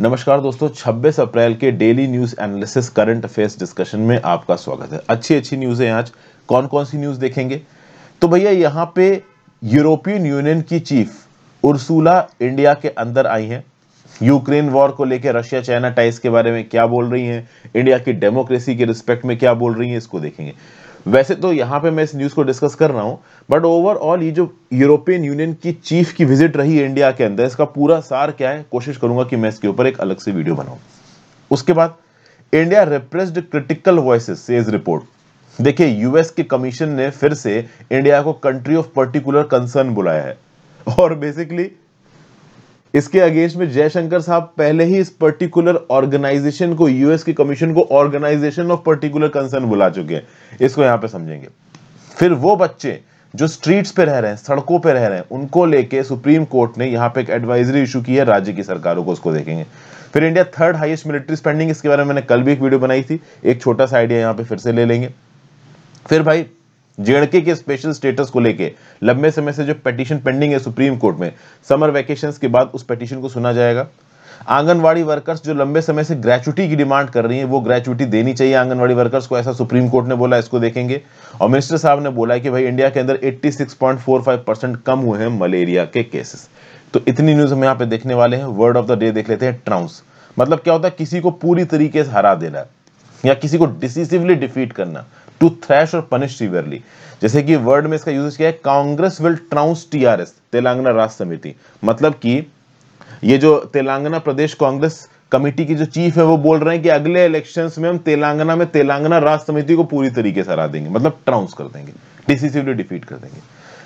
नमस्कार दोस्तों 26 अप्रैल के daily news analysis current affairs discussion में आपका स्वागत है अच्छी अच्छी न्यूज है आज कौन कौन सी न्यूज़ देखेंगे तो भैया यहाँ पे यूरोपियन यूनियन की चीफ उर्सूला इंडिया के अंदर आई है यूक्रेन वॉर को लेकर रशिया चाइना टाइस के बारे में क्या बोल रही है इंडिया की डेमोक्रेसी के रिस्पेक्ट में क्या बोल रही है इसको देखेंगे वैसे तो यहाँ पे मैं इस न्यूज़ को डिस्कस कर रहा हूँ बट ओवरऑल ये जो यूरोपियन यूनियन की चीफ की विजिट रही इंडिया के अंदर इसका पूरा सार क्या है कोशिश करूंगा कि मैं इसके ऊपर एक अलग से वीडियो बनाऊ उसके बाद India repressed critical voice says report देखिए यूएस के कमीशन ने फिर से इंडिया को कंट्री ऑफ पर्टिकुलर कंसर्न बुलाया है और बेसिकली इसके अगेंस्ट में जयशंकर साहब पहले ही इस पर्टिकुलर ऑर्गेनाइजेशन को यूएस की कमीशन को ऑर्गेनाइजेशन ऑफ पर्टिकुलर कंसर्न बुला चुके हैं इसको यहां पे समझेंगे फिर वो बच्चे जो स्ट्रीट्स पे रह रहे हैं सड़कों पे रह रहे हैं उनको लेके सुप्रीम कोर्ट ने यहां पे एक एडवाइजरी इशू की है राज्य की सरकारों को उसको देखेंगे फिर India third highest military spending इसके बारे में मैंने कल भी एक वीडियो बनाई थी एक छोटा सा आइडिया यहां पर फिर से ले लेंगे फिर भाई जेडके के स्पेशल स्टेटस को लेके लंबे समय से जो पेटिशन पेंडिंग है सुप्रीम कोर्ट में समर वैकेशन के बाद उस पेटिशन को सुना जाएगा आंगनवाड़ी वर्कर्स जो लंबे समय से ग्रेचुटी की डिमांड कर रही है वो ग्रेचुटी देनी चाहिए आंगनवाड़ी वर्कर्स को ऐसा सुप्रीम कोर्ट ने बोला इसको देखेंगे और मिनिस्टर साहब ने बोला कि भाई इंडिया के अंदर 86.45 परसेंट कम हुए हैं मलेरिया के केसेस तो इतनी न्यूज हम यहाँ पे देखने वाले हैं वर्ड ऑफ द डे देख लेते हैं ट्राउंस मतलब क्या होता है किसी को पूरी तरीके से हरा देना या किसी को डिसिसिवली डिफीट करना टू थ्रैश और पनिश सीवियरली जैसे कि वर्ड में इसका यूज किया है Congress will trounce TRS Telangana Rashtra Samiti मतलब कि ये जो तेलंगाना प्रदेश कांग्रेस कमेटी की जो चीफ है वो बोल रहे हैं कि अगले इलेक्शंस में हम तेलंगाना में तेलंगाना राष्ट्र समिति को पूरी तरीके से हरा देंगे मतलब ट्राउंस कर देंगे डिसिसिवली डिफीट कर देंगे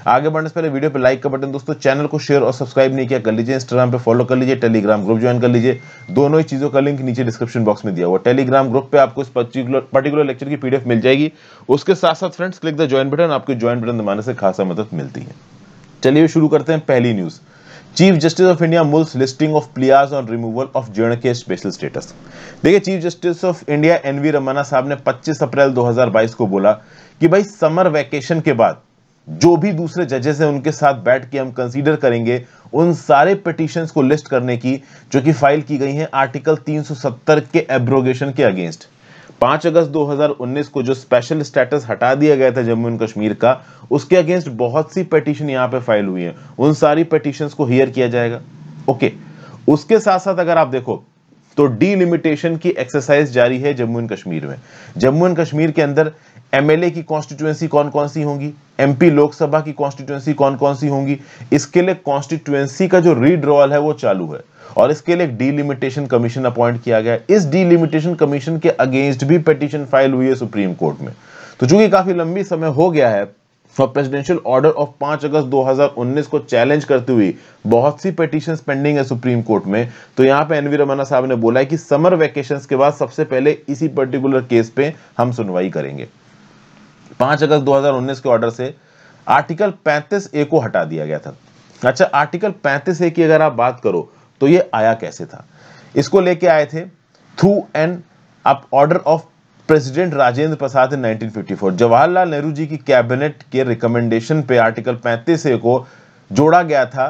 आगे बढ़ने से पहले वीडियो पे लाइक का बटन दोस्तों चैनल को शेयर और सब्सक्राइब नहीं किया कर लीजिए इंस्टाग्राम पे फॉलो कर लीजिए टेलीग्राम ग्रुप ज्वाइन कर लीजिए दोनों ही चीज़ों का लिंक नीचे डिस्क्रिप्शन बॉक्स में दिया हुआ टेलीग्राम ग्रुप पे आपको इस पर्टिकुलर पर्टिकुलर लेक्चर की पीडीएफ मिल जाएगी उसके साथ साथ friends click the join button आपको ज्वाइन बटन दबाने से खासा मदद मिलती है चलिए शुरू करते हैं पहली news chief justice of India mulls listing of pleas on removal of Z K special status देखिए chief justice of India N V Ramana साहब ने 25 अप्रैल 2022 को बोला कि भाई समर वैकेशन के बाद जो भी दूसरे जजेस हैं उनके साथ बैठ के हम कंसीडर करेंगे उन सारे पिटिशंस को लिस्ट करने की जो कि फाइल की गई हैं आर्टिकल 370 के एब्रोगेशन के अगेंस्ट 5 अगस्त 2019 को जो स्पेशल स्टेटस हटा दिया गया था जम्मू एंड कश्मीर का उसके अगेंस्ट बहुत सी पिटिशन यहां पे फाइल हुई है उन सारी पिटिशन को हियर किया जाएगा ओके उसके साथ साथ अगर आप देखो तो डीलिमिटेशन की एक्सरसाइज जारी है जम्मू एंड कश्मीर में जम्मू एंड कश्मीर के अंदर एमएलए की कॉन्स्टिट्यूएंसी कौन कौन सी होंगी एमपी लोकसभा की कॉन्स्टिट्यूएंसी कौन कौन सी होंगी इसके लिए कॉन्स्टिट्यूएंसी का जो रीड्रॉवल है वो चालू है और इसके लिए डीलिमिटेशन कमीशन अपॉइंट किया गया इस डीलिमिटेशन कमीशन के अगेंस्ट भी पिटिशन फाइल हुई है सुप्रीम कोर्ट में तो चूंकि काफी लंबी समय हो गया है और प्रेसिडेंशियल ऑर्डर ऑफ 5 अगस्त 2019 को चैलेंज करते हुए बहुत सी पिटिशन पेंडिंग है सुप्रीम कोर्ट में तो यहां पे एनवी रमाना साहब ने बोला है कि समर वैकेशन के बाद सबसे पहले इसी पर्टिकुलर केस पे हम सुनवाई करेंगे पांच अगस्त 2019 के ऑर्डर से आर्टिकल 35 ए को हटा दिया गया था अच्छा आर्टिकल 35 ए की अगर आप बात करो तो ये आया कैसे था इसको लेके आए थे through an up order of president Rajendra Prasad in 1954 Jawaharlal Nehru ji की कैबिनेट के रिकमेंडेशन पे आर्टिकल 35 ए को जोड़ा गया था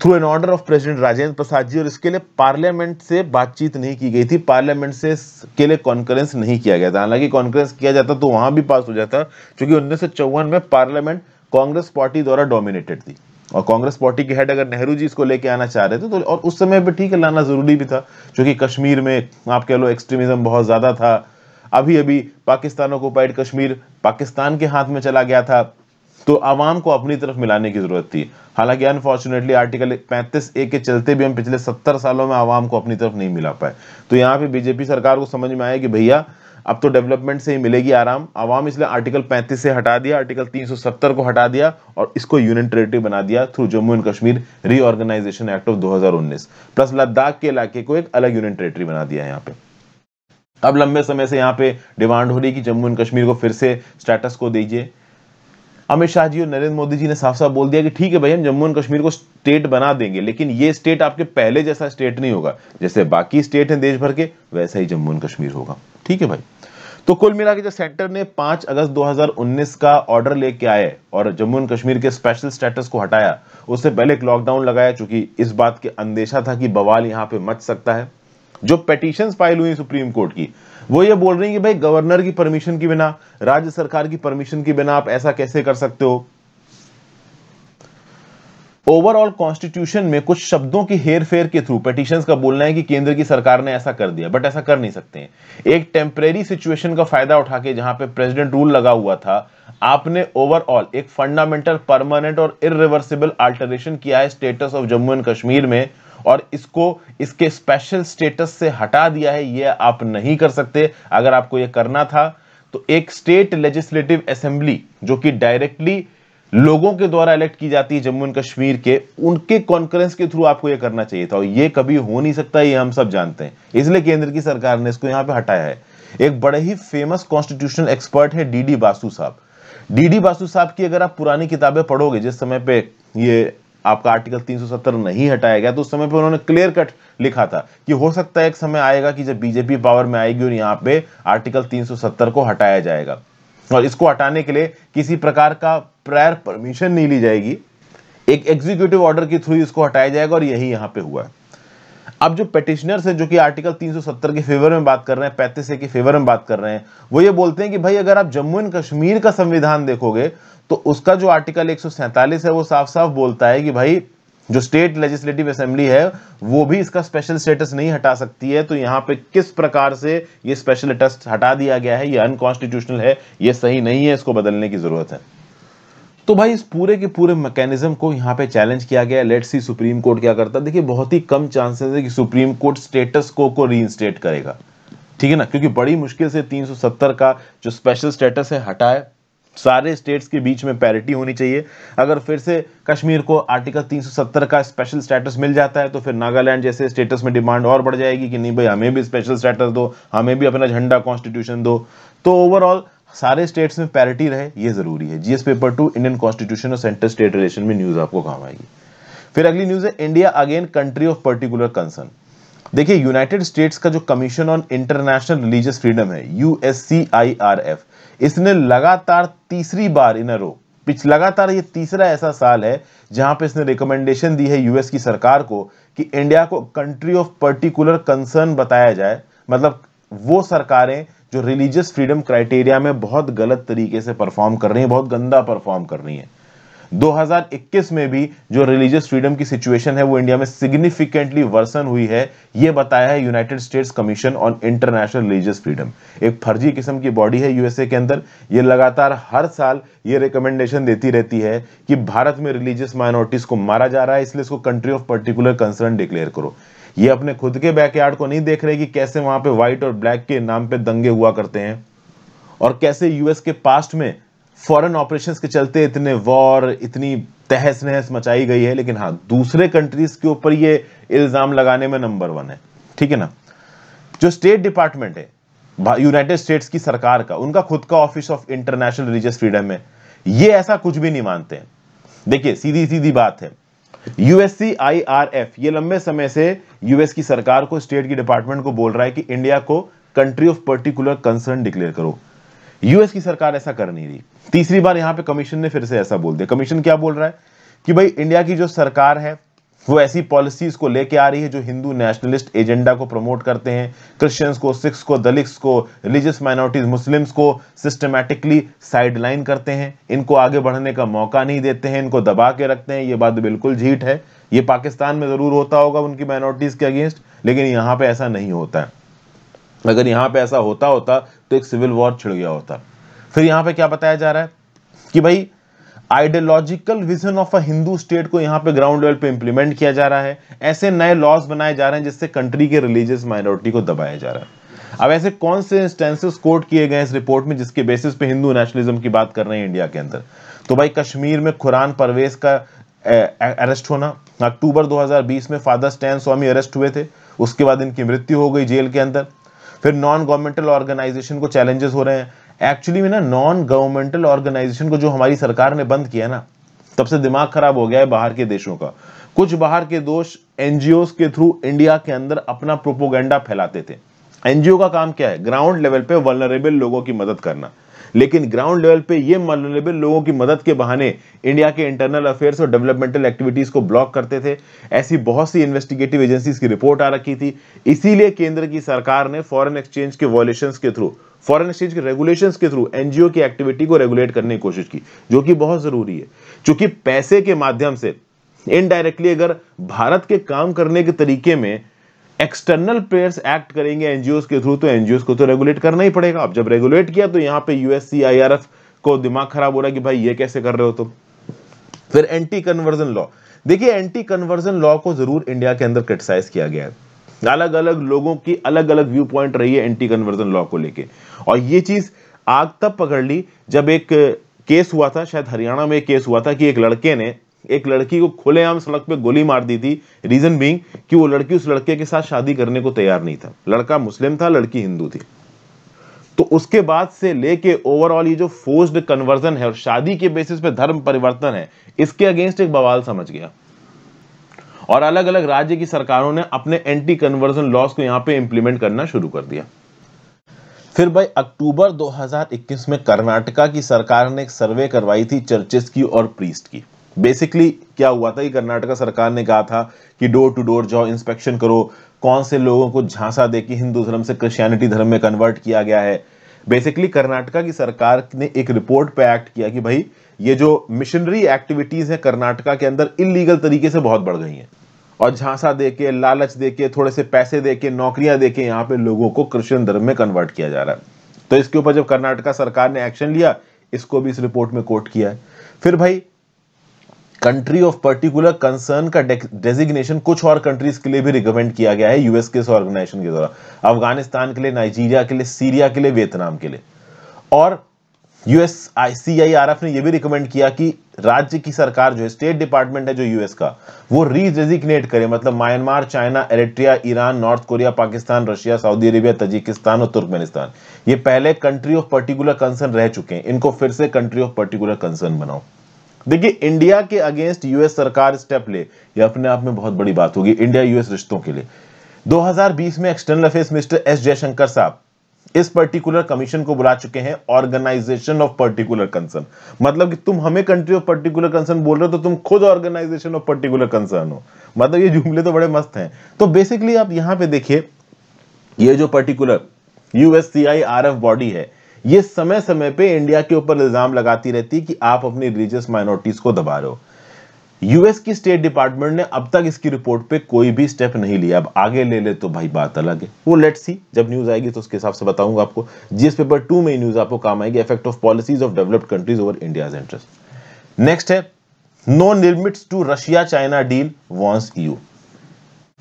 through an order of president Rajendra Prasad ji और इसके लिए पार्लियामेंट से बातचीत नहीं की गई थी पार्लियामेंट से के लिए कॉन्फ्रेंस नहीं किया गया था हालांकि कॉन्फ्रेंस किया जाता तो वहां भी पास हो जाता क्योंकि उन्नीस में पार्लियामेंट कांग्रेस पार्टी द्वारा डोमिनेटेड थी और कांग्रेस पार्टी के हेड अगर नेहरू जी इसको लेके आना चाह रहे थे तो और उस समय भी ठीक है लाना जरूरी भी था क्योंकि कश्मीर में आप कह लो एक्सट्रीमिज्म बहुत ज़्यादा था अभी अभी पाकिस्तान ऑक्यूपाइड कश्मीर पाकिस्तान के हाथ में चला गया था तो आवाम को अपनी तरफ मिलाने की जरूरत थी हालांकि अनफॉर्चुनेटली आर्टिकल 35 ए के चलते भी हम पिछले 70 सालों में आवाम को अपनी तरफ नहीं मिला पाए तो यहाँ पे बीजेपी सरकार को समझ में आया कि भैया अब तो डेवलपमेंट से ही मिलेगी आराम आवाम इसलिए आर्टिकल 35 से हटा दिया आर्टिकल 370 को हटा दिया और इसको यूनियन टेरिटरी बना दिया through Jammu and Kashmir reorganisation act of 2019 plus Ladakh के इलाके को एक अलग यूनियन टेरिटरी बना दिया यहाँ पे अब लंबे समय से यहाँ पे डिमांड हो रही कि जम्मू एंड कश्मीर को फिर से स्टेटस को दीजिए अमित शाह जी और नरेंद्र मोदी जी ने साफ साफ बोल दिया कि ठीक है भाई हम जम्मू एंड कश्मीर को स्टेट बना देंगे लेकिन ये स्टेट आपके पहले जैसा स्टेट नहीं होगा जैसे बाकी स्टेट हैं देश भर के वैसा ही जम्मू एंड कश्मीर होगा ठीक है भाई तो कुल मिला के जो सेंटर ने 5 अगस्त 2019 का ऑर्डर लेके आए और जम्मू एंड कश्मीर के स्पेशल स्टेटस को हटाया उससे पहले एक लॉकडाउन लगाया चूंकि इस बात के अंदेशा था कि बवाल यहां पे मच सकता है जो पेटिशन फाइल हुई सुप्रीम कोर्ट की वो ये बोल रही हैं कि भाई गवर्नर की परमिशन के बिना राज्य सरकार की परमिशन के बिना आप ऐसा कैसे कर सकते हो ओवरऑल कॉन्स्टिट्यूशन में कुछ शब्दों की हेर फेर के थ्रू पिटिशन का बोलना है कि केंद्र की सरकार ने ऐसा कर दिया बट ऐसा कर नहीं सकते हैं एक टेम्परेरी सिचुएशन का फायदा उठा के जहां पे प्रेसिडेंट रूल लगा हुआ था आपने ओवरऑल एक फंडामेंटल परमानेंट और इरिवर्सिबल अल्टरेशन किया है status of Jammu and Kashmir में और इसको इसके स्पेशल स्टेटस से हटा दिया है ये आप नहीं कर सकते अगर आपको ये करना था तो एक स्टेट लेजिस्लेटिव असेंबली जो कि डायरेक्टली लोगों के द्वारा इलेक्ट की जाती है जम्मू एंड कश्मीर के उनके कॉन्फ्रेंस के थ्रू आपको यह करना चाहिए था और ये कभी हो नहीं सकता ये हम सब जानते हैं इसलिए केंद्र की सरकार ने इसको यहाँ पे हटाया है एक बड़े ही फेमस कॉन्स्टिट्यूशनल एक्सपर्ट है डीडी बासु साहब डीडी बासु साहब की अगर आप पुरानी किताबें पढ़ोगे जिस समय पे ये आपका आर्टिकल 370 नहीं हटाया गया तो उस समय पे उन्होंने क्लियर कट लिखा था कि हो सकता है एक समय आएगा कि जब बीजेपी पावर में आएगी और यहाँ पे आर्टिकल 370 को हटाया जाएगा और इसको हटाने के लिए किसी प्रकार का प्रायर परमिशन नहीं ली जाएगी एक एग्जीक्यूटिव ऑर्डर के थ्रू इसको हटाया जाएगा और यही यहां पर हुआ है अब जो पेटिशनर्स हैं जो कि आर्टिकल 370 के फेवर में बात कर रहे हैं पैंतीस के फेवर में बात कर रहे हैं वो ये बोलते हैं कि भाई अगर आप जम्मू एंड कश्मीर का संविधान देखोगे तो उसका जो आर्टिकल एक है वो साफ साफ बोलता है कि भाई जो स्टेट लेजिस्लेटिव असेंबली है वो भी इसका स्पेशल स्टेटस नहीं हटा सकती है तो यहाँ पे किस प्रकार से ये स्पेशल स्टेटस हटा दिया गया है ये अनकॉन्स्टिट्यूशनल है ये सही नहीं है इसको बदलने की जरूरत है तो भाई इस पूरे के पूरे मैकेनिज्म को यहाँ पे चैलेंज किया गया लेट्स सी सुप्रीम कोर्ट क्या करता है देखिए बहुत ही कम चांसेस है कि सुप्रीम कोर्ट स्टेटस को को रीइंस्टेट करेगा ठीक है ना क्योंकि बड़ी मुश्किल से 370 का जो स्पेशल स्टेटस है हटाए सारे स्टेट्स के बीच में पैरिटी होनी चाहिए अगर फिर से कश्मीर को आर्टिकल 370 का स्पेशल स्टेटस मिल जाता है तो फिर नागालैंड जैसे स्टेटस में डिमांड और बढ़ जाएगी कि नहीं भाई हमें भी स्पेशल स्टेटस दो हमें भी अपना झंडा कॉन्स्टिट्यूशन दो तो ओवरऑल सारे स्टेट्स में पैरिटी रहे ये जरूरी है GS paper two Indian constitution और सेंटर स्टेट रिलेशन में न्यूज आपको काम आएगी फिर अगली न्यूज है India again country of particular concern देखिए यूनाइटेड स्टेट्स का जो commission on international religious freedom है यूएससीआईआरएफ इसने लगातार तीसरी बार इन रो पिछ लगातार ये तीसरा ऐसा साल है जहां पे इसने रिकमेंडेशन दी है यूएस की सरकार को कि इंडिया को कंट्री ऑफ पर्टिकुलर कंसर्न बताया जाए मतलब वो सरकारें जो रिलीजियस फ्रीडम क्राइटेरिया में बहुत गलत तरीके से परफॉर्म कर रही है बहुत गंदा परफॉर्म कर रही है 2021 में भी जो रिलीजियस फ्रीडम की सिचुएशन है वो इंडिया में सिग्निफिकेंटली वर्सन हुई है ये बताया है United States commission on international religious freedom एक फर्जी किस्म की बॉडी है यूएसए के अंदर ये लगातार हर साल ये रिकमेंडेशन देती रहती है कि भारत में रिलीजियस माइनॉरिटीज को मारा जा रहा है इसलिए इसको country of particular concern declare करो ये अपने खुद के बैकयार्ड को नहीं देख रहे कि कैसे वहां पे व्हाइट और ब्लैक के नाम पे दंगे हुआ करते हैं और कैसे यूएस के पास्ट में फॉरेन ऑपरेशंस के चलते इतने वॉर इतनी तहस नहस मचाई गई है लेकिन हाँ दूसरे कंट्रीज के ऊपर ये इल्जाम लगाने में नंबर वन है ठीक है ना जो स्टेट डिपार्टमेंट है यूनाइटेड स्टेट्स की सरकार का उनका खुद का office of international religious freedom है ये ऐसा कुछ भी नहीं मानते देखिए सीधी सीधी बात है यूएससी आई आर एफ ये लंबे समय से यूएस की सरकार को स्टेट की डिपार्टमेंट को बोल रहा है कि इंडिया को country of particular concern declare करो यूएस की सरकार ऐसा कर नहीं रही तीसरी बार यहां पे कमीशन ने फिर से ऐसा बोल दिया कमीशन क्या बोल रहा है कि भाई इंडिया की जो सरकार है वो ऐसी पॉलिसीज को लेके आ रही है जो हिंदू नेशनलिस्ट एजेंडा को प्रमोट करते हैं क्रिश्चियंस को सिख्स को दलित्स को रिलीजियस माइनॉरिटीज मुस्लिम्स को सिस्टमैटिकली साइडलाइन करते हैं इनको आगे बढ़ने का मौका नहीं देते हैं इनको दबा के रखते हैं ये बात बिल्कुल झीठ है ये पाकिस्तान में ज़रूर होता होगा उनकी माइनॉरिटीज़ के अगेंस्ट लेकिन यहां पे ऐसा नहीं होता है अगर यहाँ पे ऐसा होता होता तो एक सिविल वॉर छिड़ गया होता फिर यहां पे क्या बताया जा रहा है कि भाई ideological vision of a Hindu state को यहां पे ग्राउंड लेवल पे इंप्लीमेंट किया जा रहा है ऐसे नए लॉज बनाए जा रहे हैं जिससे कंट्री के रिलीजियस माइनॉरिटी को दबाया जा रहा है अब ऐसे कौन से इंस्टेंसेस कोट किए गए इस रिपोर्ट में जिसके बेसिस पे हिंदू नेशनलिज्म की बात कर रहे हैं इंडिया के अंदर तो भाई कश्मीर में कुरान परवेज का अरेस्ट होना अक्टूबर 2020 में फादर स्टैन स्वामी अरेस्ट हुए थे उसके बाद इनकी मृत्यु हो गई जेल के अंदर फिर नॉन गवर्नमेंटल ऑर्गेनाइजेशन को चैलेंजेस हो रहे हैं एक्चुअली में ना नॉन गवर्नमेंटल ऑर्गेनाइजेशन को जो हमारी सरकार ने बंद किया ना तब से दिमाग खराब हो गया है बाहर के देशों का कुछ बाहर के दोष एनजीओ के थ्रू इंडिया के अंदर अपना प्रोपोगंडा फैलाते थे एनजीओ का काम क्या है ग्राउंड लेवल पे वर्नरेबल लोगों की मदद करना लेकिन ग्राउंड लेवल पे ये मलबे लोगों की मदद के बहाने इंडिया के इंटरनल अफेयर्स और डेवलपमेंटल एक्टिविटीज को ब्लॉक करते थे ऐसी बहुत सी इन्वेस्टिगेटिव एजेंसीज की रिपोर्ट आ रखी थी इसीलिए केंद्र की सरकार ने फॉरन एक्सचेंज के वॉल्यूशन के थ्रू फॉरेन एक्सचेंज के रेगुलेशन के थ्रू एनजीओ की एक्टिविटी को रेगुलेट करने की कोशिश की जो कि बहुत जरूरी है चूंकि पैसे के माध्यम से इनडायरेक्टली अगर भारत के काम करने के तरीके में एक्सटर्नल प्लेयर्स एक्ट करेंगे एनजीओ के थ्रू तो एनजीओ को तो रेगुलेट करना ही पड़ेगा अब जब रेगुलेट किया तो यहां पे यूएससी आईआरएफ को दिमाग खराब हो रहा है कि भाई ये कैसे कर रहे हो तुम तो। फिर एंटी कन्वर्जन लॉ देखिए एंटी कन्वर्जन लॉ को जरूर इंडिया के अंदर क्रिटिसाइज किया गया है अलग अलग लोगों की अलग अलग व्यू पॉइंट रही है एंटी कन्वर्जन लॉ को लेके और ये चीज आग तब पकड़ ली जब एक केस हुआ था शायद हरियाणा में एक केस हुआ था कि एक लड़के ने एक लड़की को खुलेआम सड़क पे गोली मार दी थी रीजन बीइंग कि वो लड़की उस लड़के के साथ शादी करने को तैयार नहीं था लड़का मुस्लिम था लड़की हिंदू थी तो उसके बाद से लेके ओवरऑल ये जो फोर्स्ड कन्वर्जन है और शादी के बेसिस पे धर्म परिवर्तन है इसके अगेंस्ट एक बवाल समझ गया और अलग अलग राज्य की सरकारों ने अपने एंटी कन्वर्जन लॉस को यहां पे इंप्लीमेंट करना शुरू कर दिया फिर भाई अक्टूबर 2021 में कर्नाटका की सरकार ने एक सर्वे करवाई थी चर्चेस की और प्रीस्ट की बेसिकली क्या हुआ था कि कर्नाटका सरकार ने कहा था कि डोर टू डोर जाओ इंस्पेक्शन करो कौन से लोगों को झांसा दे के हिंदू धर्म से क्रिश्चियनिटी धर्म में कन्वर्ट किया गया है बेसिकली कर्नाटका की सरकार ने एक रिपोर्ट पे एक्ट किया कि भाई ये जो मिशनरी एक्टिविटीज है कर्नाटका के अंदर इलीगल तरीके से बहुत बढ़ गई हैं और झांसा दे के लालच दे के थोड़े से पैसे दे के नौकरियां दे के यहाँ पे लोगों को क्रिश्चियन धर्म में कन्वर्ट किया जा रहा है तो इसके ऊपर जब कर्नाटका सरकार ने एक्शन लिया इसको भी इस रिपोर्ट में कोट किया है फिर भाई कंट्री ऑफ पर्टिकुलर कंसर्न का डेजिग्नेशन कुछ और कंट्रीज के लिए भी रिकमेंड किया गया है यूएस के ऑर्गेनाइजेशन के द्वारा अफगानिस्तान के लिए नाइजीरिया के लिए सीरिया के लिए वियतनाम के लिए और यूएस आई ने यह भी रिकमेंड किया कि राज्य की सरकार जो है स्टेट डिपार्टमेंट है जो यूएस का वो रीडेजिग्नेट करे मतलब Myanmar China Eritrea Iran North Korea Pakistan Russia Saudi Arabia Tajikistan और तुर्कमेनिस्तान ये पहले कंट्री ऑफ पर्टिकुलर कंसर्न रह चुके हैं इनको फिर से कंट्री ऑफ पर्टिकुलर कंसर्न बनाओ देखिए इंडिया के अगेंस्ट यूएस सरकार स्टेप ले ये अपने आप में बहुत बड़ी बात होगी इंडिया यूएस रिश्तों के लिए 2020 में external affairs mister S Jaishankar साहब इस पर्टिकुलर कमीशन को बुला चुके हैं ऑर्गेनाइजेशन ऑफ पर्टिकुलर कंसर्न मतलब कि तुम हमें कंट्री ऑफ पर्टिकुलर कंसर्न बोल रहे हो तो तुम खुद ऑर्गेनाइजेशन ऑफ पर्टिकुलर कंसर्न हो मतलब ये जुमले तो बड़े मस्त हैं तो बेसिकली आप यहां पे देखिए ये जो पर्टिकुलर यूएससीआई आर बॉडी है ये समय समय पे इंडिया के ऊपर इल्जाम लगाती रहती है कि आप अपनी रिलीजियस माइनॉरिटीज को दबा रहे हो यूएस की स्टेट डिपार्टमेंट ने अब तक इसकी रिपोर्ट पे कोई भी स्टेप नहीं लिया अब आगे ले ले तो भाई बात अलग है वो लेट सी जब न्यूज आएगी तो उसके हिसाब से बताऊंगा आपको जीएस पेपर टू में न्यूज आपको काम आएगी effect of policies of developed countries over India interest next है no limits to Russia China deal warns EU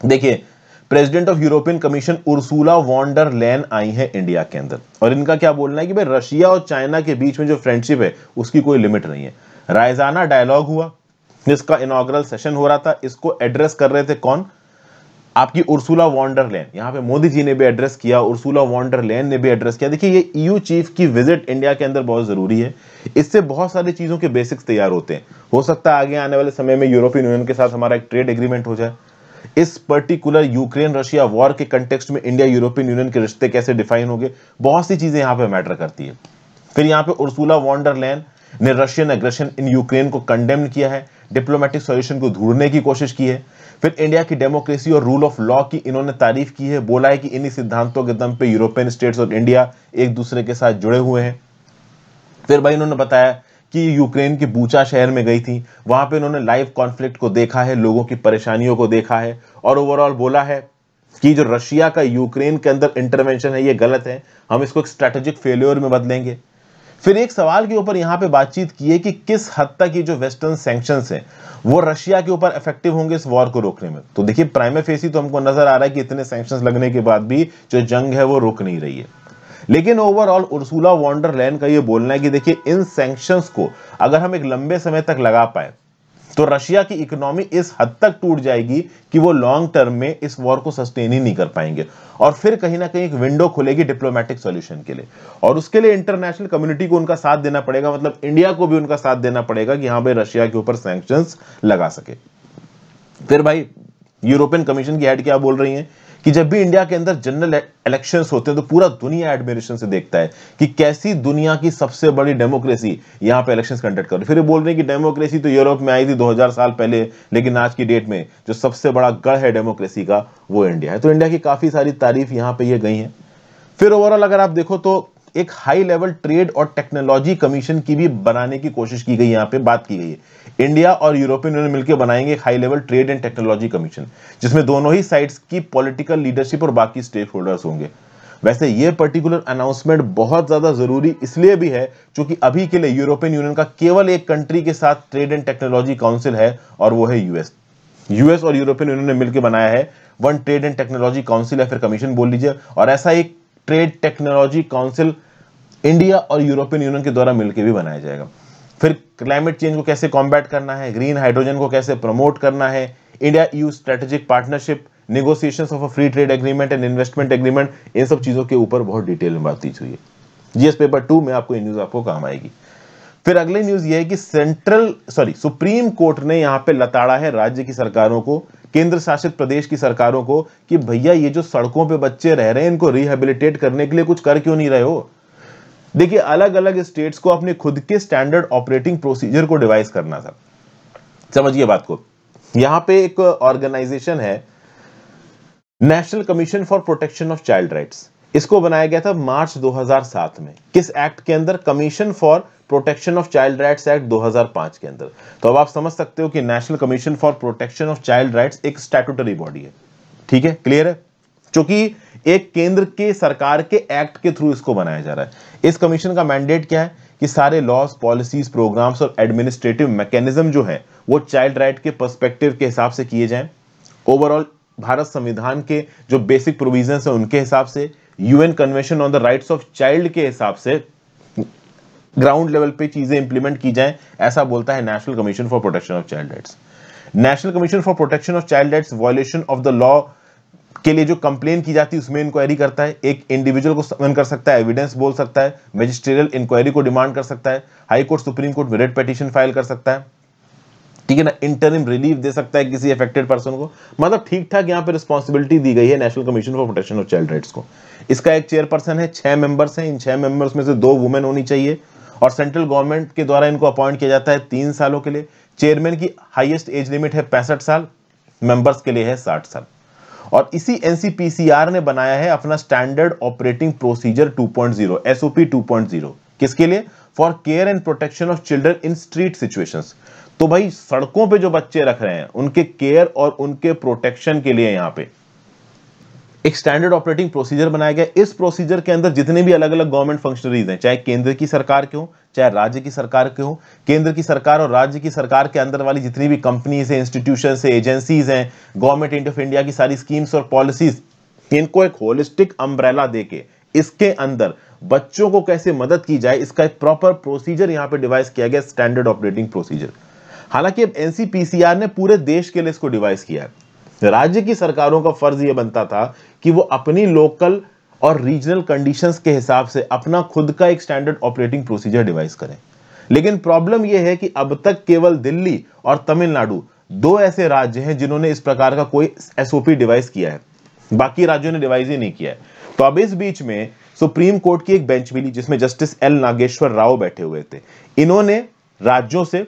देखिए president of European commission Ursula von der Leyen आई है इंडिया के अंदर और इनका क्या बोलना है कि भाई रशिया और चाइना के बीच में जो फ्रेंडशिप है उसकी कोई लिमिट नहीं है रायजाना डायलॉग हुआ जिसका इनाग्रल सेशन हो रहा था इसको एड्रेस कर रहे थे कौन आपकी उर्सूला लैन यहाँ पे मोदी जी ने भी एड्रेस किया उर्सूला लैन ने भी एड्रेस किया देखिए ये ईयू e चीफ की विजिट इंडिया के अंदर बहुत जरूरी है इससे बहुत सारी चीजों के बेसिक्स तैयार होते हैं हो सकता है आगे आने वाले समय में यूरोपियन यूनियन के साथ हमारा एक ट्रेड एग्रीमेंट हो जाए इस पर्टिकुलर यूक्रेन रशिया वॉर के कंटेक्सट में इंडिया यूरोपियन यूनियन के रिश्ते कैसे डिफाइन होंगे बहुत सी चीजें यहां पे मैटर करती है फिर यहां पे उर्सूला वॉन्डरलैन ने रशियन एग्रेशन इन यूक्रेन को कंडेम किया है डिप्लोमेटिक सोल्यूशन को ढूंढने की कोशिश की है फिर इंडिया की डेमोक्रेसी और रूल ऑफ लॉ की इन्होंने तारीफ की है बोला है कि इन्हीं सिद्धांतों के दम पे यूरोपियन स्टेट्स और इंडिया एक दूसरे के साथ जुड़े हुए हैं फिर भाई इन्होंने बताया कि यूक्रेन के बूचा शहर में गई थी वहां पे उन्होंने लाइव कॉन्फ्लिक्ट को देखा है लोगों की परेशानियों को देखा है और ओवरऑल बोला है कि जो रशिया का यूक्रेन के अंदर इंटरवेंशन है ये गलत है हम इसको एक स्ट्रेटेजिक फेल्योर में बदलेंगे फिर एक सवाल के ऊपर यहां पे बातचीत की है कि किस हद तक ये जो वेस्टर्न सैंक्शन है वो रशिया के ऊपर इफेक्टिव होंगे इस वॉर को रोकने में तो देखिए प्राइमे फेसी तो हमको नजर आ रहा है कि इतने सेंक्शन लगने के बाद भी जो जंग है वो रुक नहीं रही है लेकिन ओवरऑल उर्सूला लैन का यह बोलना है कि देखिए इन सेंक्शन को अगर हम एक लंबे समय तक लगा पाए तो रशिया की इकोनॉमी इस हद तक टूट जाएगी कि वो लॉन्ग टर्म में इस वॉर को सस्टेन ही नहीं कर पाएंगे और फिर कहीं ना कहीं एक विंडो खुलेगी डिप्लोमेटिक सॉल्यूशन के लिए और उसके लिए इंटरनेशनल कम्युनिटी को उनका साथ देना पड़ेगा मतलब इंडिया को भी उनका साथ देना पड़ेगा कि हाँ भाई रशिया के ऊपर सैंक्शन लगा सके फिर भाई यूरोपियन कमीशन की हेड क्या बोल रही है कि जब भी इंडिया के अंदर जनरल इलेक्शंस होते हैं तो पूरा दुनिया एडमिनिस्ट्रेशन से देखता है कि कैसी दुनिया की सबसे बड़ी डेमोक्रेसी यहां पे इलेक्शंस कंडक्ट कर फिर बोल रहे हैं कि डेमोक्रेसी तो यूरोप में आई थी 2000 साल पहले लेकिन आज की डेट में जो सबसे बड़ा गढ़ है डेमोक्रेसी का वो इंडिया है तो इंडिया की काफ़ी सारी तारीफ यहां पर यह गई है फिर ओवरऑल अगर आप देखो तो एक हाई लेवल ट्रेड और टेक्नोलॉजी कमीशन की भी बनाने की कोशिश की गई यहां पर बात की गई है इंडिया और यूरोपियन यूनियन मिलकर बनाएंगे एक high level trade and technology commission जिसमें दोनों ही साइड्स की पॉलिटिकल लीडरशिप और बाकी स्टेक होल्डर्स होंगे वैसे ये पर्टिकुलर अनाउंसमेंट बहुत ज्यादा जरूरी इसलिए भी है क्योंकि अभी के लिए यूरोपियन यूनियन का केवल एक कंट्री के साथ ट्रेड एंड टेक्नोलॉजी काउंसिल है और वो है यूएस यूएस और यूरोपियन यूनियन ने मिलकर बनाया है one trade and technology council या फिर कमीशन बोल लीजिए और ऐसा एक ट्रेड टेक्नोलॉजी काउंसिल इंडिया और यूरोपियन यूनियन के द्वारा मिलकर भी बनाया जाएगा फिर क्लाइमेट चेंज को कैसे कॉम्बैट करना है ग्रीन हाइड्रोजन को कैसे प्रमोट करना है India EU strategic partnership negotiation of a free trade agreement and investment agreement इन सब चीज़ों के ऊपर बहुत डिटेल में बात की हुई है जीएस पेपर टू में आपको न्यूज़ आपको काम आएगी फिर अगली न्यूज ये है कि सेंट्रल सॉरी सुप्रीम कोर्ट ने यहाँ पे लताड़ा है राज्य की सरकारों को केंद्र शासित प्रदेश की सरकारों को कि भैया ये जो सड़कों पे बच्चे रह रहे हैं इनको रिहेबिलिटेट करने के लिए कुछ कर क्यों नहीं रहे हो देखिए अलग अलग स्टेट्स को अपने खुद के स्टैंडर्ड ऑपरेटिंग प्रोसीजर को डिवाइस करना था समझिए बात को यहां पे एक ऑर्गेनाइजेशन है national commission for protection of child rights इसको बनाया गया था मार्च 2007 में किस एक्ट के अंदर commission for protection of child rights act 2005 के अंदर तो अब आप समझ सकते हो कि national commission for protection of child rights एक स्टैटूटरी बॉडी है ठीक है क्लियर है क्योंकि एक केंद्र के सरकार के एक्ट के थ्रू इसको बनाया जा रहा है इस कमीशन का मैंडेट क्या है कि सारे लॉस पॉलिसीज प्रोग्राम्स और एडमिनिस्ट्रेटिव मैकेनिज्म जो है वो चाइल्ड राइट के पर्सपेक्टिव के हिसाब से किए जाएं ओवरऑल भारत संविधान के जो बेसिक प्रोविजन है उनके हिसाब से UN convention on the rights of child के हिसाब से ग्राउंड लेवल पे चीजें इंप्लीमेंट की जाएं ऐसा बोलता है national commission for protection of child rights national commission for protection of child rights violation of the law के लिए जो कंप्लेन की जाती है उसमें इंक्वायरी करता है एक इंडिविजुअल को समन कर सकता है एविडेंस बोल सकता है मजिस्ट्रियल इंक्वायरी को डिमांड कर सकता है high court supreme court writ petition file कर सकता है ठीक है ना इंटरिम रिलीफ दे सकता है किसी अफेक्टेड पर्सन को मतलब ठीक ठाक यहाँ पर रिस्पॉन्सिबिलिटी दी गई है national commission for protection of child rights को इसका एक चेयरपर्सन है छह मेंबर्स हैं इन छह मेंबर्स में से दो वुमेन होनी चाहिए और सेंट्रल गवर्नमेंट के द्वारा इनको अपॉइंट किया जाता है तीन सालों के लिए चेयरमैन की हाइएस्ट एज लिमिट है पैंसठ साल मेंबर्स के लिए है साठ साल और इसी एनसीपीसीआर ने बनाया है अपना standard operating procedure 2.0 SOP zero किसके लिए for care and protection of children in street situation तो भाई सड़कों पे जो बच्चे रख रहे हैं उनके केयर और उनके प्रोटेक्शन के लिए यहां पे एक स्टैंडर्ड ऑपरेटिंग प्रोसीजर बनाया गया इस प्रोसीजर के अंदर जितने भी अलग अलग गवर्नमेंट फंक्शनरीज हैं चाहे केंद्र की सरकार के हो चाहे राज्य की सरकार के हो केंद्र की सरकार और राज्य की सरकार के अंदर वाली जितनी भी कंपनीज हैं इंस्टीट्यूशन है एजेंसीज हैं गवर्नमेंट ऑफ इंडिया की सारी स्कीम्स और पॉलिसीज इनको एक होलिस्टिक अम्ब्रेला देके इसके अंदर बच्चों को कैसे मदद की जाए इसका एक प्रॉपर प्रोसीजर यहाँ पे डिवाइस किया गया स्टैंडर्ड ऑपरेटिंग प्रोसीजर हालांकि अब एनसीपीसीआर ने पूरे देश के लिए इसको डिवाइस किया है राज्य की सरकारों का फर्ज यह बनता था कि वो अपनी लोकल और रीजनल कंडीशंस के हिसाब से अपना खुद का एक स्टैंडर्ड ऑपरेटिंग प्रोसीजर डिवाइस करें लेकिन प्रॉब्लम यह है कि अब तक केवल दिल्ली और तमिलनाडु दो ऐसे राज्य हैं जिन्होंने इस प्रकार का कोई एसओपी डिवाइस किया है बाकी राज्यों ने डिवाइस ही नहीं किया है तो अब इस बीच में सुप्रीम कोर्ट की एक बेंच मिली जिसमें जस्टिस एल नागेश्वर राव बैठे हुए थे इन्होंने राज्यों से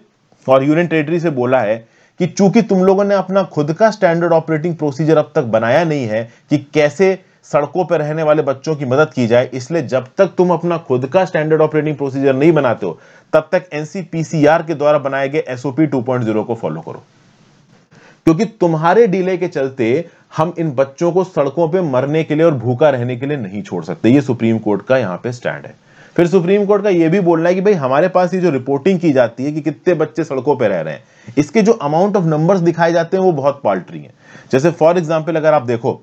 और यूनियन टेरिटरी से बोला है कि चूंकि तुम लोगों ने अपना खुद का स्टैंडर्ड ऑपरेटिंग प्रोसीजर अब तक बनाया नहीं है कि कैसे सड़कों पर रहने वाले बच्चों की मदद की जाए इसलिए जब तक तुम अपना खुद का स्टैंडर्ड ऑपरेटिंग प्रोसीजर नहीं बनाते हो तब तक एनसीपीसीआर के द्वारा बनाए गए एसओपी 2.0 को फॉलो करो क्योंकि तुम्हारे डिले के चलते हम इन बच्चों को सड़कों पर मरने के लिए और भूखा रहने के लिए नहीं छोड़ सकते ये सुप्रीम कोर्ट का यहां पर स्टैंड है फिर सुप्रीम कोर्ट का यह भी बोलना है कि भाई हमारे पास ये जो रिपोर्टिंग की जाती है कि कितने बच्चे सड़कों पर रह रहे हैं इसके जो अमाउंट ऑफ नंबर्स दिखाए जाते हैं वो बहुत पाल्ट्री है जैसे फॉर एग्जाम्पल अगर आप देखो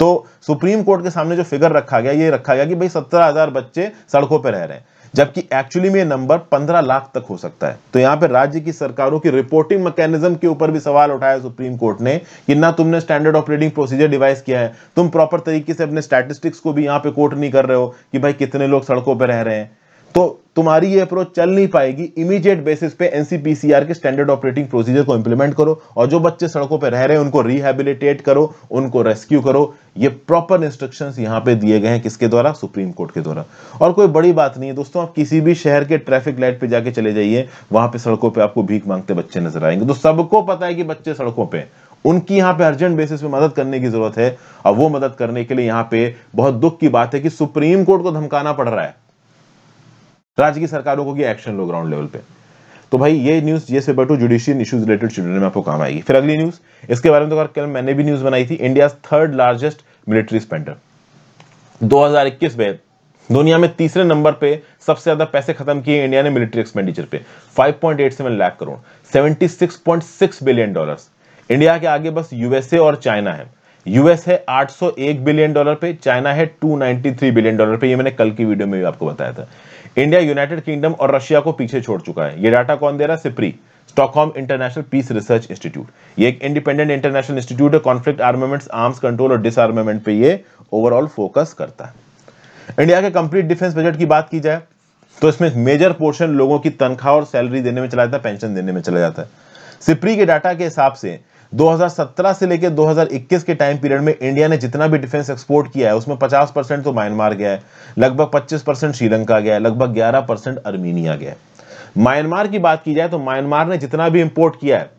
तो सुप्रीम कोर्ट के सामने जो फिगर रखा गया ये रखा गया कि भाई सत्रह हजार बच्चे सड़कों पर रह रहे हैं जबकि एक्चुअली में नंबर पंद्रह लाख तक हो सकता है तो यहां पर राज्य की सरकारों की रिपोर्टिंग मैकेनिज्म के ऊपर भी सवाल उठाया सुप्रीम कोर्ट ने कि ना तुमने स्टैंडर्ड ऑपरेटिंग प्रोसीजर डिवाइस किया है तुम प्रॉपर तरीके से अपने स्टैटिस्टिक्स को भी यहां पे कोर्ट नहीं कर रहे हो कि भाई कितने लोग सड़कों पर रह रहे हैं तो तुम्हारी ये अप्रोच चल नहीं पाएगी इमीडिएट बेसिस पे एनसीपीसीआर के स्टैंडर्ड ऑपरेटिंग प्रोसीजर को इंप्लीमेंट करो और जो बच्चे सड़कों पर रह रहे हैं उनको रिहेबिलिटेट करो उनको रेस्क्यू करो ये प्रॉपर इंस्ट्रक्शंस यहाँ पे दिए गए हैं किसके द्वारा सुप्रीम कोर्ट के द्वारा और कोई बड़ी बात नहीं है दोस्तों आप किसी भी शहर के ट्रैफिक लाइट पर जाके चले जाइए वहां पर सड़कों पर आपको भीख मांगते बच्चे नजर आएंगे तो सबको पता है कि बच्चे सड़कों पर उनकी यहाँ पे अर्जेंट बेसिस पे मदद करने की जरूरत है और वो मदद करने के लिए यहाँ पे बहुत दुख की बात है कि सुप्रीम कोर्ट को धमकाना पड़ रहा है तो राज्य की सरकारों को एक्शन लो ग्राउंड लेवल पे तो भाई ये न्यूज ये से बटू जुडिशियल इश्यूज रिलेटेड शेड्यूल में आपको काम आएगी फिर अगली न्यूज इसके बारे में तो कल मैंने भी न्यूज बनाई थी India third largest military spender 2021 में दुनिया में तीसरे नंबर पे सबसे ज्यादा पैसे खत्म किए इंडिया ने मिलिट्री एक्सपेंडिचर पे 5.87 lakh crore 76.6 billion dollars India के आगे बस यूएसए और चाइना है यूएस है 801 बिलियन डॉलर पे चाइना है 293 बिलियन डॉलर पे ये मैंने कल की वीडियो में भी आपको बताया था इंडिया यूनाइटेड किंगडम और रशिया को पीछे छोड़ चुका है ये डाटा कौन दे रहा है SIPRI Stockholm International Peace Research Institute ये एक इंडिपेंडेंट इंटरनेशनल इंस्टीट्यूट है कॉन्फ्लिक्ट आर्मेमेंट्स आर्म्स कंट्रोल और डिसआर्मेमेंट पे ये ओवरऑल फोकस करता है इंडिया के कंप्लीट डिफेंस बजट की बात की जाए तो इसमें मेजर पोर्शन लोगों की तनख्वाह और सैलरी देने में चला जाता है पेंशन देने में चला जाता है सिप्री के डाटा के हिसाब से 2017 से लेकर 2021 के टाइम पीरियड में इंडिया ने जितना भी डिफेंस एक्सपोर्ट किया है उसमें 50 परसेंट तो म्यांमार गया है लगभग 25 परसेंट श्रीलंका गया है लगभग 11 परसेंट अर्मीनिया गया है म्यांमार की बात की जाए तो म्यांमार ने जितना भी इंपोर्ट किया है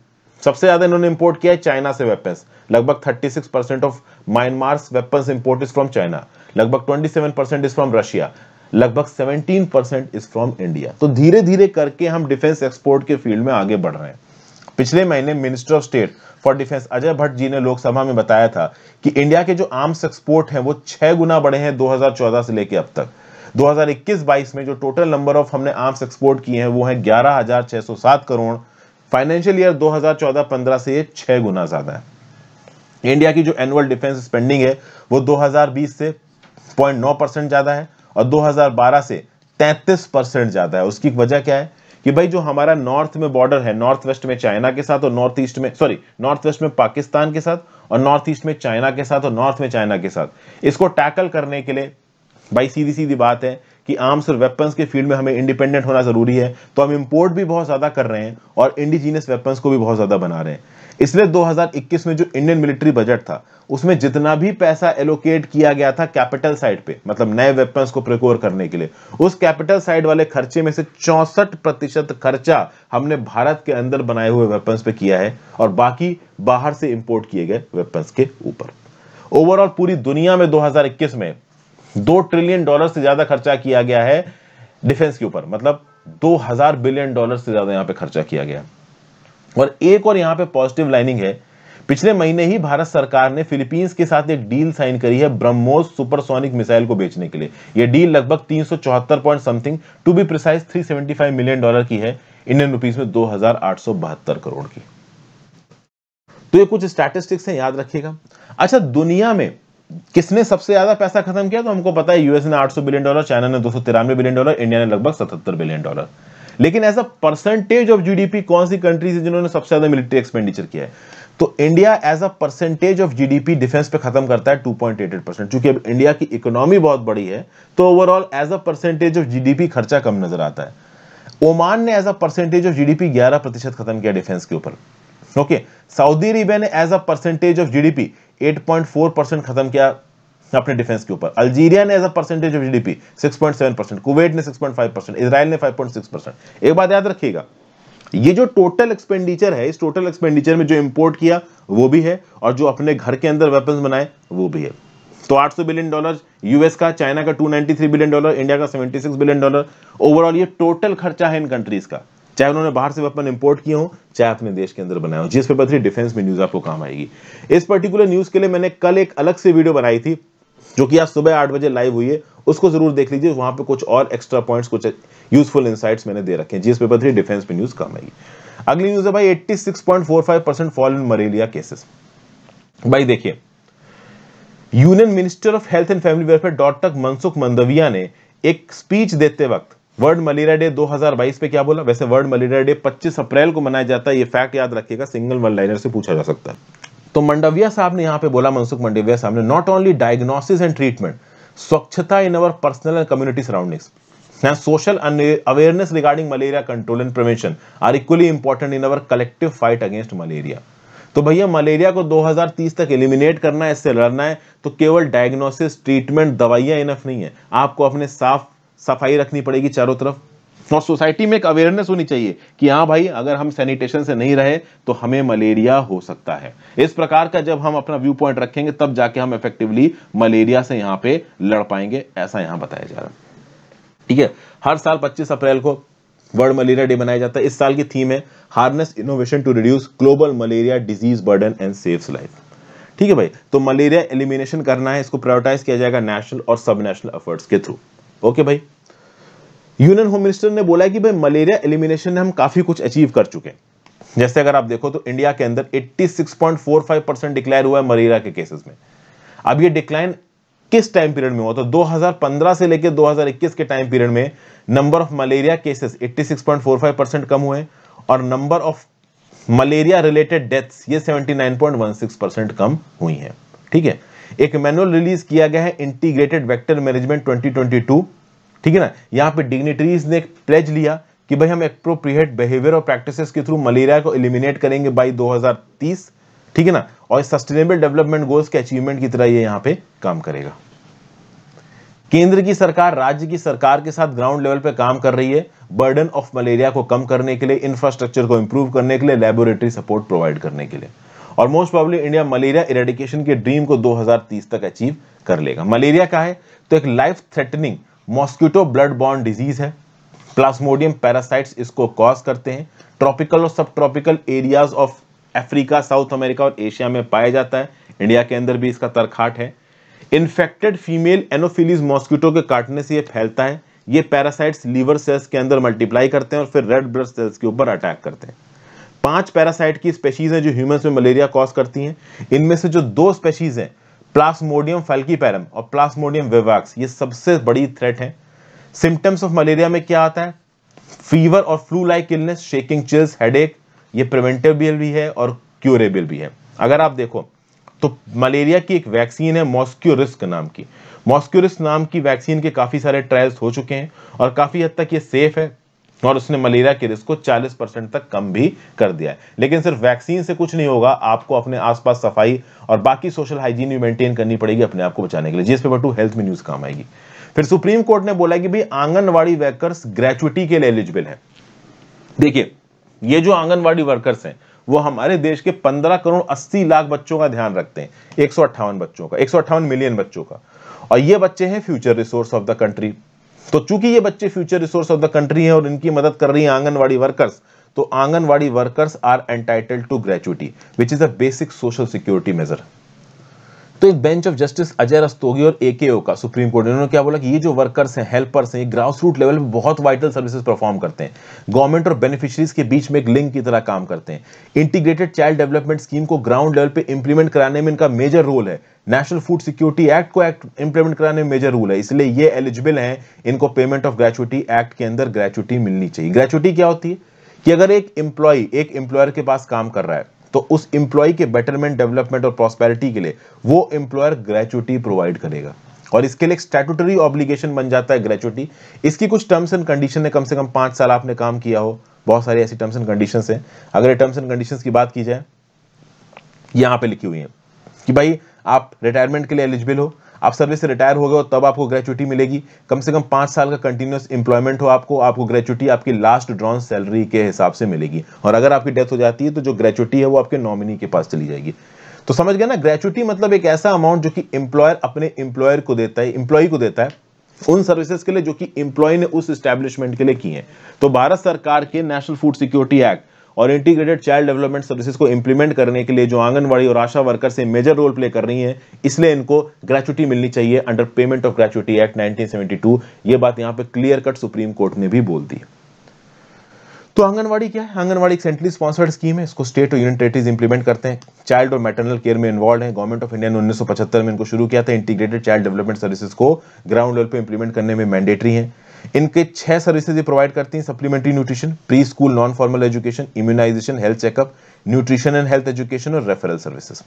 सबसे ज्यादा इन्होंने इंपोर्ट किया है चाइना से वेपन्स लगभग 36 percent of Myanmar's weapons import is from China लगभग 27 परसेंट इज फ्रॉम रशिया लगभग 17 परसेंट इज फ्रॉम इंडिया तो धीरे धीरे करके हम डिफेंस एक्सपोर्ट के फील्ड में आगे बढ़ रहे हैं पिछले महीने minister of state for defence Ajay Bhatt ji ने लोकसभा में बताया था कि इंडिया के जो आर्म्स एक्सपोर्ट हैं वो छह गुना बढ़े हैं 2014 से लेकर अब तक 2021-22 में जो टोटल नंबर ऑफ हमने आर्म्स एक्सपोर्ट किए हैं वो है 11,607 करोड़ फाइनेंशियल ईयर 2014-15 से ये छह गुना ज्यादा है इंडिया की जो एनुअल डिफेंस स्पेंडिंग है वो 2020 से 0.9 परसेंट ज्यादा है और 2012 से 33 परसेंट ज्यादा है उसकी वजह क्या है कि भाई जो हमारा नॉर्थ में बॉर्डर है नॉर्थ वेस्ट में चाइना के साथ और नॉर्थ ईस्ट में सॉरी नॉर्थ वेस्ट में पाकिस्तान के साथ और नॉर्थ ईस्ट में चाइना के साथ और नॉर्थ में चाइना के साथ इसको टैकल करने के लिए भाई सीधी सीधी बात है कि आर्म्स और वेपन्स के फील्ड में हमें इंडिपेंडेंट होना जरूरी है तो हम इंपोर्ट भी बहुत ज्यादा कर रहे हैं और इंडिजीनियस वेपन्स को भी बहुत ज्यादा बना रहे हैं इसलिए 2021 में जो इंडियन मिलिट्री बजट था उसमें जितना भी पैसा एलोकेट किया गया था कैपिटल साइड पे मतलब नए वेपन्स को प्रिकोर करने के लिए उस कैपिटल साइड वाले खर्चे में से चौसठ प्रतिशत खर्चा हमने भारत के अंदर बनाए हुए वेपन्स पे किया है और बाकी बाहर से इंपोर्ट किए गए वेपन्स के ऊपर ओवरऑल पूरी दुनिया में 2021 में दो ट्रिलियन डॉलर से ज्यादा खर्चा किया गया है डिफेंस के ऊपर मतलब दो बिलियन डॉलर से ज्यादा यहां पर खर्चा किया गया और एक और यहां पर पॉजिटिव लाइनिंग है पिछले महीने ही भारत सरकार ने फिलीपींस के साथ एक डील साइन करी है ब्रह्मोस सुपरसोनिक मिसाइल को बेचने के लिए यह डील लगभग तीन सौ चौहत्तर point something to be precise five million dollar की है इंडियन रुपीज में दो हजार आठ सौ बहत्तर करोड़ की तो ये कुछ स्टैटिस्टिक्स हैं याद रखिएगा अच्छा दुनिया में किसने सबसे ज्यादा पैसा खत्म किया तो हमको पता है यूएस ने 800 बिलियन डॉलर चाइना ने दो बिलियन डॉलर इंडिया ने लगभग 77 बिलियन डॉलर लेकिन as a percentage of GDP कौन सी कंट्रीज है जिन्होंने सबसे ज्यादा मिलिट्री एक्सपेंडिचर किया है तो India as a percentage of GDP defence पे खत्म करता है 2.88 परसेंट चूंकि अब इंडिया की इकोनॉमी बहुत बड़ी है तो overall as a percentage of GDP खर्चा कम नजर आता है ओमान ने as a percentage of GDP 11 प्रतिशत खत्म किया डिफेंस के ऊपर ओके सऊदी अरेबिया ने as a percentage of GDP 8.4 percent खत्म किया अपने डिफेंस के ऊपर अल्जीरिया ने as a percentage of GDP 6.7 percent Kuwait ने 6.5 परसेंट इसराइल ने 5.6 परसेंट एक बात याद रखिएगा ये जो टोटल एक्सपेंडिचर है इस टोटल एक्सपेंडिचर में जो इंपोर्ट किया वो भी है और जो अपने घर के अंदर वेपन बनाए वो भी है तो 800 बिलियन डॉलर यूएस का चाइना का 293 बिलियन डॉलर इंडिया का 76 बिलियन डॉलर ओवरऑल ये टोटल खर्चा है इन कंट्रीज का चाहे उन्होंने बाहर से वेपन इंपोर्ट किए हो चाहे अपने देश के अंदर बनाए हो जिस पेपर थ्री डिफेंस में न्यूज आपको काम आएगी इस पर्टिकुलर न्यूज के लिए मैंने कल एक अलग से वीडियो बनाई थी जो कि आज सुबह आठ बजे लाइव हुई है उसको जरूर देख लीजिए वहां पे कुछ और एक्स्ट्रा पॉइंट्स कुछ यूजफुल इंसाइट्स मैंने दे रखे हैं जीएस पेपर थ्री डिफेंस पे न्यूज कम आएगी अगली न्यूज है भाई eighty six point four five percent fall in malaria cases भाई देखिए union minister of health and family welfare doctor Mansukh Mandaviya ने एक स्पीच देते वक्त वर्ल्ड मलेरिया डे 2022 पे क्या बोला वैसे वर्ल्ड मलेरिया डे 25 अप्रैल को मनाया जाता है ये फैक्ट याद रखिएगा सिंगल वन लाइनर से पूछा जा सकता है तो मंडविया साहब ने यहां पे बोला मनसुख मंडविया साहब ने not only diagnosis and treatment स्वच्छता in our personal and community surroundings and social awareness regarding malaria control and prevention are equally important in our collective fight against malaria तो भैया मलेरिया को 2030 तक एलिमिनेट करना है इससे लड़ना है तो केवल डायग्नोसिस ट्रीटमेंट दवाइयां इनफ नहीं है आपको अपने साफ सफाई रखनी पड़ेगी चारों तरफ और सोसाइटी में एक अवेयरनेस होनी चाहिए कि हाँ भाई अगर हम सैनिटेशन से नहीं रहे तो हमें मलेरिया हो सकता है इस प्रकार का जब हम अपना व्यू पॉइंट रखेंगे तब जाके हम इफेक्टिवली मलेरिया से यहां पे लड़ पाएंगे ऐसा यहाँ बताया जा रहा है ठीक है हर साल 25 अप्रैल को वर्ल्ड मलेरिया डे मनाया जाता है इस साल की थीम है harness innovation to reduce global malaria disease burden and save life ठीक है भाई तो मलेरिया एलिमिनेशन करना है इसको प्रायोरिटाइज किया जाएगा नेशनल और सब नेशनल एफर्ट्स के थ्रू ओके भाई यूनियन होम मिनिस्टर ने बोला कि भाई मलेरिया एलिमिनेशन में हम काफी कुछ अचीव कर चुके हैं जैसे अगर आप देखो तो इंडिया के अंदर 86.45 परसेंट डिक्लाइन हुआ है मलेरिया के केसेस में अब ये डिक्लाइन किस टाइम पीरियड में हुआ तो 2015 से लेकर 2021 के टाइम पीरियड में number of malaria cases 86.45 percent कम हुए और number of malaria related deaths ये 79.16 परसेंट कम हुई हैं ठीक है एक मैनुअल रिलीज किया गया है इंटीग्रेटेड वेक्टर मैनेजमेंट 2022 ठीक है ना यहाँ पे डिग्नेटरीज ने एक प्लेज लिया कि भाई हम एप्रोप्रिएट बिहेवियर और प्रैक्टिसेस के थ्रू मलेरिया को एलिमिनेट करेंगे बाई 2030 ठीक है ना और सस्टेनेबल डेवलपमेंट गोल्स के अचीवमेंट की तरह ये यहाँ पे काम करेगा केंद्र की सरकार राज्य की सरकार के साथ ग्राउंड लेवल पे काम कर रही है बर्डन ऑफ मलेरिया को कम करने के लिए इंफ्रास्ट्रक्चर को इंप्रूव करने के लिए लेबोरेटरी सपोर्ट प्रोवाइड करने के लिए और most probably India malaria eradication के ड्रीम को 2030 तक अचीव कर लेगा मलेरिया का है तो एक लाइफ थ्रेटनिंग मॉस्किटो ब्लड बॉन्ड डिजीज है प्लास्मोडियम पैरासाइट्स इसको कॉज करते हैं ट्रॉपिकल और sub tropical areas of Africa South America और एशिया में पाया जाता है इंडिया के अंदर भी इसका तरखाट है इन्फेक्टेड फीमेल एनोफिलीज मॉस्किटो के काटने से ये फैलता है ये पैरासाइट्स लीवर सेल्स के अंदर मल्टीप्लाई करते हैं और फिर रेड ब्लड सेल्स के ऊपर अटैक करते हैं पांच पैरासाइट की स्पेशीज हैं जो ह्यूमंस में मलेरिया कॉज करती हैं इनमें से जो दो स्पेशीज हैं प्लास्मोडियम फैल्कीपैरम और प्लास्मोडियम विवैक्स ये सबसे बड़ी थ्रेट है सिम्टम्स ऑफ मलेरिया में क्या आता है फीवर और flu like illness shaking chills headache ये प्रिवेंटेबल भी है और क्यूरेबल भी है अगर आप देखो तो मलेरिया की एक वैक्सीन है मॉस्क्यूरिस्क नाम की मॉस्क्यूरिस्क नाम की वैक्सीन के काफ़ी सारे ट्रायल्स हो चुके हैं और काफ़ी हद तक ये सेफ है और उसने मलेरिया के रिस्क को 40 परसेंट तक कम भी कर दिया है लेकिन सिर्फ वैक्सीन से कुछ नहीं होगा आपको अपने आसपास सफाई और बाकी सोशल हाइजीन भी मेंटेन करनी पड़ेगी अपने आप को बचाने के लिए जिस पे बटू हेल्थ में न्यूज काम आएगी फिर सुप्रीम कोर्ट ने बोला कि भाई आंगनवाड़ी वर्कर्स ग्रेचुटी के लिए एलिजिबल है देखिए ये जो आंगनवाड़ी वर्कर्स हैं वो हमारे देश के 15 करोड़ 80 लाख बच्चों का ध्यान रखते हैं एक बच्चों का एक मिलियन बच्चों का और ये बच्चे हैं future resource of the country तो चूंकि ये बच्चे future resource of the country हैं और इनकी मदद कर रही है आंगनवाड़ी वर्कर्स तो anganwadi workers are entitled to gratuity which is a basic social security measure तो एक bench of justice Ajay Rastogi और एकेओ का सुप्रीम कोर्ट ने उन्होंने क्या बोला कि ये जो वर्कर्स हैं हेल्पर्स हैं ये ग्रास रूट लेवल पे बहुत वाइटल सर्विसेज परफॉर्म करते हैं गवर्नमेंट और बेनिफिशरीज के बीच में एक लिंक की तरह काम करते हैं इंटीग्रेटेड चाइल्ड डेवलपमेंट स्कीम को ग्राउंड लेवल पे इंप्लीमेंट कराने में इनका मेजर रोल है नेशनल फूड सिक्योरिटी एक्ट को एक्ट इंप्लीमेंट कराने में मेजर रोल है इसलिए ये एलिजिबल है इनको पेमेंट ऑफ ग्रेचुटी एक्ट के अंदर ग्रेचुटी मिलनी चाहिए ग्रेचुटी क्या होती है कि अगर एक एम्प्लॉय एक एम्प्लॉयर के पास काम कर रहा है तो उस इंप्लॉय के बेटरमेंट डेवलपमेंट और प्रॉस्पेरिटी के लिए वो एम्प्लॉयर ग्रेचुटी प्रोवाइड करेगा और इसके लिए स्टैटूटरी ऑब्लिगेशन बन जाता है ग्रेचुटी इसकी कुछ टर्म्स एंड कंडीशन है कम से कम पांच साल आपने काम किया हो बहुत सारी ऐसी टर्म्स एंड कंडीशन है अगर टर्म्स एंड कंडीशन की बात की जाए यहां पर लिखी हुई है कि भाई आप रिटायरमेंट के लिए एलिजिबल हो आप सर्विस से रिटायर हो गए तब आपको ग्रेचुटी मिलेगी कम से कम पांच साल का कंटिन्यूस इंप्लॉयमेंट हो आपको आपको ग्रेचुटी आपकी लास्ट ड्रॉन सैलरी के हिसाब से मिलेगी और अगर आपकी डेथ हो जाती है तो जो ग्रेचुटी है वो आपके नॉमिनी के पास चली जाएगी तो समझ गया ना ग्रेचुटी मतलब एक ऐसा अमाउंट जो कि इंप्लॉयर अपने इंप्लॉयर को देता है इंप्लॉय को देता है उन सर्विसेज के लिए जो कि इंप्लॉय ने उस स्टैब्लिशमेंट के लिए की हैं तो भारत सरकार के नेशनल फूड सिक्योरिटी एक्ट और इंटीग्रेटेड चाइल्ड डेवलपमेंट सर्विसेज को इंप्लीमेंट करने के लिए जो आंगनबाड़ी और आशा वर्कर से मेजर रोल प्ले कर रही है इसलिए इनको ग्रेचुटी मिलनी चाहिए under payment of gratuity act 1972 ये बात यहां पे क्लियर कट सुप्रीम कोर्ट ने भी बोल दी तो आंगनवाड़ी क्या है आंगनवाड़ी एक सेंट्रली स्पॉन्सर्ड स्कीम है इसको स्टेट और यूनियन टेरिटरीज इंप्लीमेंट करते हैं चाइल्ड और मैटरनल केयर में इन्वॉल्व है गवर्नमेंट ऑफ इंडिया ने उन्नीस में इनको शुरू किया था इंटीग्रेटेड चाइल्ड डेवलपमेंट सर्विसेज को ग्राउंड लेवल पर इंप्लीमेंट करने में मैंडेटरी है इनके छह सर्विसेज ये प्रोवाइड करती हैं supplementary nutrition pre school non formal education immunisation health checkup nutrition and health education और रेफरल सर्विसेज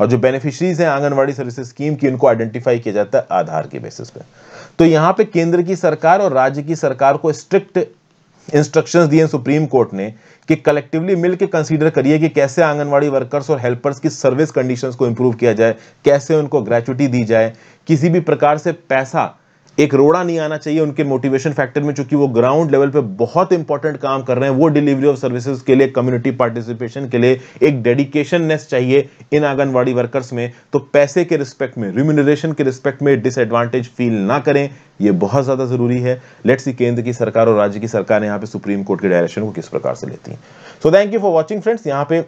और जो बेनिफिशरीज हैं आंगनवाड़ी सर्विसेज स्कीम की उनको आइडेंटिफाई किया जाता है आधार के बेसिस पे तो यहाँ पे केंद्र की सरकार और राज्य की सरकार को स्ट्रिक्ट इंस्ट्रक्शंस दिए सुप्रीम कोर्ट ने कि कलेक्टिवली मिलकर कंसीडर करिए कि कैसे आंगनवाड़ी वर्कर्स और हेल्पर्स की सर्विस कंडीशंस को इंप्रूव किया जाए कैसे उनको ग्रेचुटी दी जाए किसी भी प्रकार से पैसा एक रोड़ा नहीं आना चाहिए उनके मोटिवेशन फैक्टर में चूंकि वो ग्राउंड लेवल पे बहुत इंपॉर्टेंट काम कर रहे हैं वो डिलीवरी ऑफ सर्विसेज के लिए कम्युनिटी पार्टिसिपेशन के लिए एक डेडिकेशननेस चाहिए इन आंगनवाड़ी वर्कर्स में तो पैसे के रिस्पेक्ट में रिम्यूनरेशन के रिस्पेक्ट में डिसएडवांटेज फील ना करें ये बहुत ज़्यादा ज़रूरी है लेट्स सी केंद्र की सरकार और राज्य की सरकार यहाँ पे सुप्रीम कोर्ट के डायरेक्शन को किस प्रकार से लेती है so thank you for watching friends यहाँ पे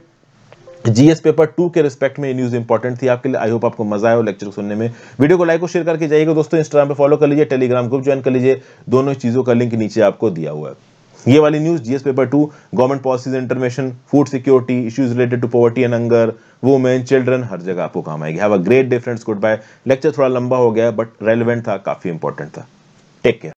जीएस पेपर टू के रिस्पेक्ट में ये न्यूज़ इंपॉर्टेंट थी आपके लिए आई होप आपको मजा आया हो लेक्चर सुनने में वीडियो को लाइक और शेयर करके जाइएगा दोस्तों इंस्टाग्राम पे फॉलो कर लीजिए टेलीग्राम ग्रुप ज्वाइन कर लीजिए दोनों चीज़ों का लिंक नीचे आपको दिया हुआ है ये वाली news GS paper two government policies interventions food security issues related to poverty and hunger women children हर जगह आपको काम आएगी have a great difference good bye lecture थोड़ा लंबा हो गया बट रेलिवेंट था काफी इंपॉर्टेंट था टेक केयर